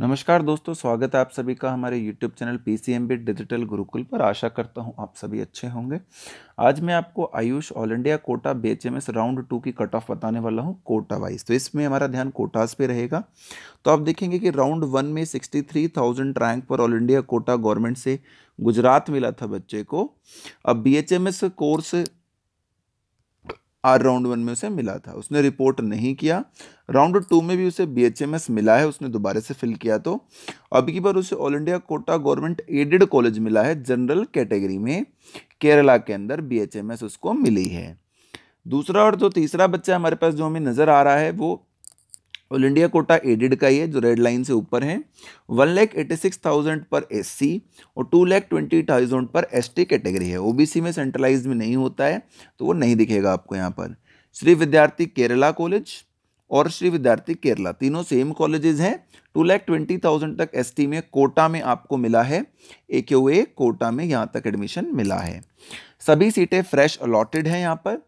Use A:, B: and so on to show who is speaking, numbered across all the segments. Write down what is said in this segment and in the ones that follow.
A: नमस्कार दोस्तों स्वागत है आप सभी का हमारे YouTube channel P C M B digital Gurukul पर आशा करता हूँ आप सभी अच्छे होंगे आज मैं आपको आयुष ऑल इंडिया कोटा बेच एम एस राउंड टू की कट ऑफ बताने वाला हूँ कोटा वाइज तो इसमें हमारा ध्यान कोटास पे रहेगा तो आप देखेंगे कि राउंड वन में सिक्सटी थ्री थाउजेंड रैंक पर ऑल इंडिया कोटा गवर्नमेंट से गुजरात मिला था बच्चे को अब B H M S course आर राउंड वन में उसे मिला था उसने रिपोर्ट नहीं किया राउंड टू में भी उसे बीएचएमएस मिला है उसने दोबारा से फिल किया तो अब की बार उसे all India quota government aided college मिला है जनरल कैटेगरी में केरला के अंदर बीएचएमएस उसको मिली है दूसरा और जो तीसरा बच्चा हमारे पास जो हमें नज़र आ रहा है वो ऑल इंडिया कोटा एडिड का ही है जो रेड लाइन से ऊपर है one lakh eighty six thousand पर सी और टू लैख ट्वेंटी थाउजेंड पर टी कैटेगरी है ओबीसी में सेंट्रलाइज में नहीं होता है तो वो नहीं दिखेगा आपको यहाँ पर श्री विद्यार्थी केरला कॉलेज और श्री विद्यार्थी केरला तीनों सेम कॉलेजेस हैं टू लैख ट्वेंटी थाउजेंड तक एसटी में कोटा में आपको मिला है ए क्यू ए कोटा में यहाँ तक एडमिशन मिला है सभी सीटें फ्रेश अलॉटेड हैं यहाँ पर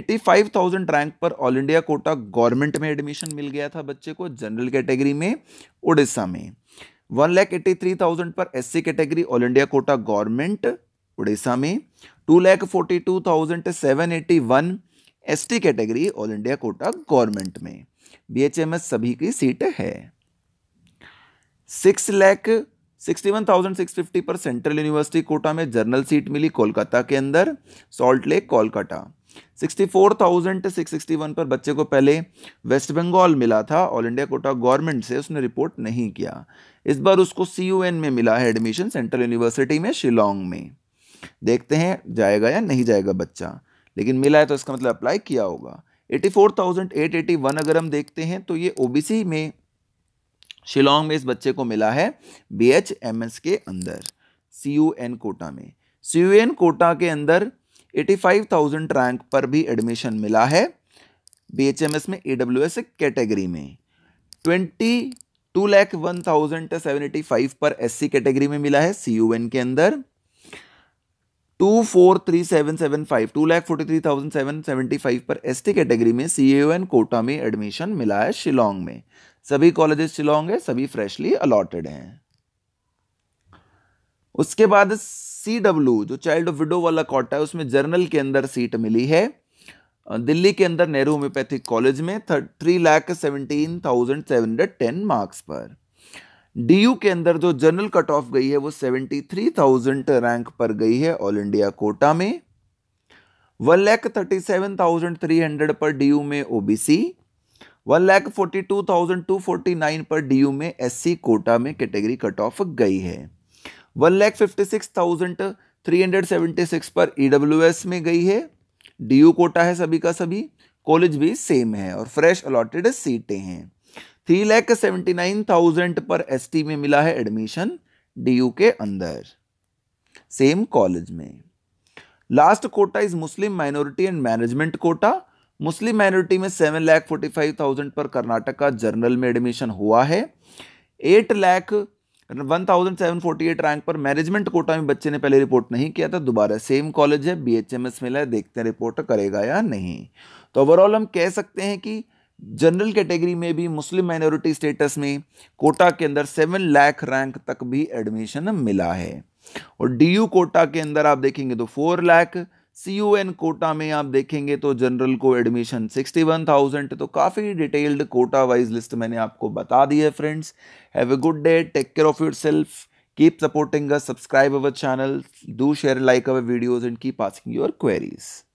A: 85,000 रैंक पर ऑल इंडिया कोटा गवर्नमेंट में एडमिशन मिल गया था बच्चे को जनरल कैटेगरी में उड़ीसा में one lakh eighty three thousand पर S C category all India quota government Orissa में two lakh forty two thousand seven eighty one ST category all India quota government में बीएचएमएस सभी की सीट है six lakh sixty one thousand six fifty पर central university quota में general seat मिली कोलकाता के अंदर salt lake Kolkata sixty four thousand six sixty one पर बच्चे को पहले वेस्ट बंगाल मिला था ऑल इंडिया कोटा गवर्नमेंट से उसने रिपोर्ट नहीं किया इस बार उसको सी यू एन में मिला है एडमिशन सेंट्रल यूनिवर्सिटी में शिलोंग में देखते हैं जाएगा या नहीं जाएगा बच्चा लेकिन मिला है तो इसका मतलब अप्लाई किया होगा 84,881 अगर हम देखते हैं तो ये ओबीसी में शिलोंग में इस बच्चे को मिला है बी एच एम एस के अंदर सी यू एन कोटा में सी यू एन कोटा के अंदर 85,000 रैंक पर भी एडमिशन मिला है बी एच एम एस में ए डब्ल्यू एस कैटेगरी में twenty two lakh one thousand seven eighty five पर एस सी कैटेगरी में मिला है सी यू एन के अंदर two four three seven seven five two lakh forty three thousand seven seventy five पर S T category में C N quota में admission मिला है शिलोंग में सभी कॉलेजेस शिलोंग है सभी फ्रेशली अलॉटेड हैं उसके बाद सी डब्ल्यू जो चाइल्ड ऑफ विडो वाला कोटा है उसमें जर्नल के अंदर सीट मिली है दिल्ली के अंदर नेहरू होम्योपैथिक कॉलेज में three lakh seventeen thousand seven hundred ten marks पर डीयू के अंदर जो जनरल कट ऑफ गई है वो 73,000 रैंक पर गई है ऑल इंडिया कोटा में one lakh thirty seven thousand three hundred पर डीयू में OBC one lakh forty two thousand two forty nine पर डीयू में एससी कोटा में कैटेगरी कट ऑफ गई है one lakh fifty six thousand three hundred seventy six पर EWS e में गई है डीयू कोटा है सभी का सभी कॉलेज भी सेम है और फ्रेश अलॉटेड सीटें हैं three lakh seventy nine thousand पर एस में मिला है एडमिशन डी के अंदर सेम कॉलेज में last quota is Muslim minority and management quota Muslim minority में seven lakh forty five thousand पर कर्नाटक का जर्नल में एडमिशन हुआ है eight lakh one thousand seven forty eight rank पर मैनेजमेंट कोटा में बच्चे ने पहले रिपोर्ट नहीं किया था दोबारा सेम कॉलेज है बी एच एम एस मिला है देखते हैं रिपोर्ट करेगा या नहीं तो ओवरऑल हम कह सकते हैं कि जनरल कैटेगरी में भी मुस्लिम माइनॉरिटी स्टेटस में कोटा के अंदर सेवन लाख रैंक तक भी एडमिशन मिला है और डीयू कोटा के अंदर आप देखेंगे तो four lakh C U N quota में आप देखेंगे तो जनरल को एडमिशन सिक्सटी वन थाउजेंड तो काफ़ी डिटेल्ड कोटा वाइज लिस्ट मैंने आपको बता दी है friends have a good day take care of yourself keep supporting us subscribe our channel do share like our videos and keep asking your